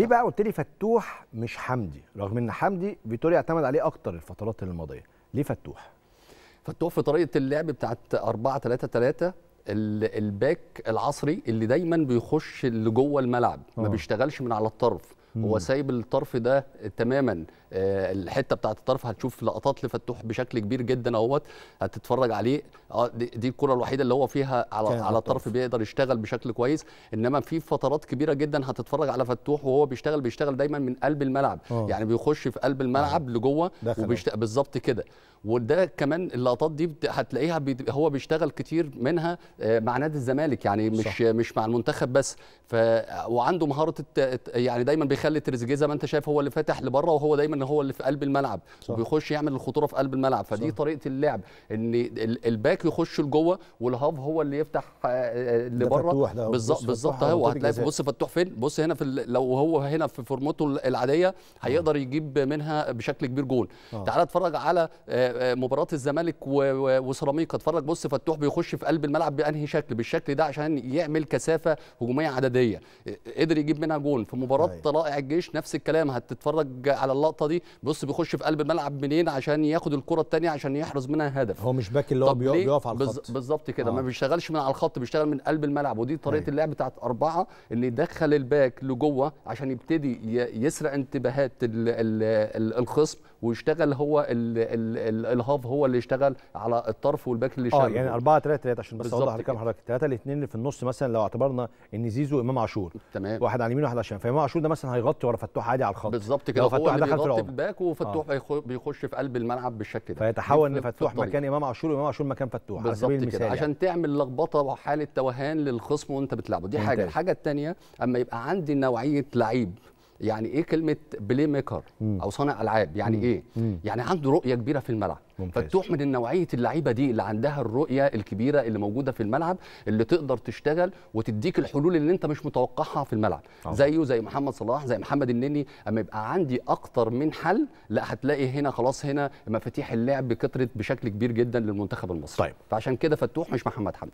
ليه بقى قلت لي فتوح مش حمدي رغم ان حمدي فيتوريا اعتمد عليه اكتر الفترات الماضيه ليه فتوح فتوح في طريقه اللعب بتاعت 4 3 3 الباك العصري اللي دايما بيخش لجوه الملعب أوه. ما آه. بيشتغلش من على الطرف هو سايب الطرف ده تماما آه، الحته بتاعت الطرف هتشوف لقطات لفتوح بشكل كبير جدا اهوت هتتفرج عليه آه، دي الكره الوحيده اللي هو فيها على على الطرف بيقدر يشتغل بشكل كويس انما في فترات كبيره جدا هتتفرج على فتوح وهو بيشتغل بيشتغل دايما من قلب الملعب أوه. يعني بيخش في قلب الملعب أوه. لجوه وبيشتغل بالظبط كده وده كمان اللقطات دي هتلاقيها بي هو بيشتغل كتير منها آه، مع نادي الزمالك يعني مش صح. مش مع المنتخب بس ف وعنده مهاره يعني دايما بيخ خلي تريزيجيه زي ما انت شايف هو اللي فاتح لبره وهو دايما هو اللي في قلب الملعب صح. وبيخش يعمل الخطوره في قلب الملعب فدي صح. طريقه اللعب ان الباك يخش لجوه والهاف هو اللي يفتح آه، آه، لبره بالظبط بالظبط اهو هتلاقي بص فتوح فين بص هنا في لو هو هنا في فورمته العاديه آه. هيقدر يجيب منها بشكل كبير جول آه. تعال اتفرج على مباراه الزمالك وسيراميكا اتفرج بص فتوح بيخش في قلب الملعب بانهي شكل بالشكل ده عشان يعمل كثافه هجوميه عدديه قدر يجيب منها جول في مباراه أيوة. طلائع حقائق الجيش نفس الكلام هتتفرج على اللقطه دي بص بيخش في قلب الملعب منين عشان ياخد الكره الثانيه عشان يحرز منها هدف هو مش باك اللي هو بيقف على الخط بالظبط كده آه. ما بيشتغلش من على الخط بيشتغل من قلب الملعب ودي طريقه إيه. اللعب بتاعت اربعه اللي يدخل الباك لجوه عشان يبتدي يسرق انتباهات الـ الـ الـ الخصم ويشتغل هو الهاف هو اللي يشتغل على الطرف والباك اللي اه يعني 4 3 3 عشان بس اوضح لك حضرتك 3 2 اللي في النص مثلا لو اعتبرنا ان زيزو امام عاشور تمام واحد على اليمين وواحد على الشمال فامام عاشور ده مثلا هيغطي ورا فتوح عادي على الخط بالظبط كده لو فتوح دخل في العمق باك وفتوح آه. بيخش في قلب الملعب بالشكل ده فيتحول ان فتوح مكان امام عاشور وامام عاشور مكان فتوح بالظبط كده المثال يعني. عشان تعمل لخبطه وحاله توهان للخصم وانت بتلعبه دي حاجه الحاجه الثانيه اما يبقى عندي نوعيه لعيب يعني ايه كلمه بلاي ميكر او صانع العاب يعني مم. ايه يعني عنده رؤيه كبيره في الملعب ممتاز. فتوح من نوعيه اللعيبه دي اللي عندها الرؤيه الكبيره اللي موجوده في الملعب اللي تقدر تشتغل وتديك الحلول اللي انت مش متوقعها في الملعب أوه. زيه زي محمد صلاح زي محمد النني اما يبقى عندي اكتر من حل لا هتلاقي هنا خلاص هنا مفاتيح اللعب كترت بشكل كبير جدا للمنتخب المصري طيب. فعشان كده فتوح مش محمد حمدي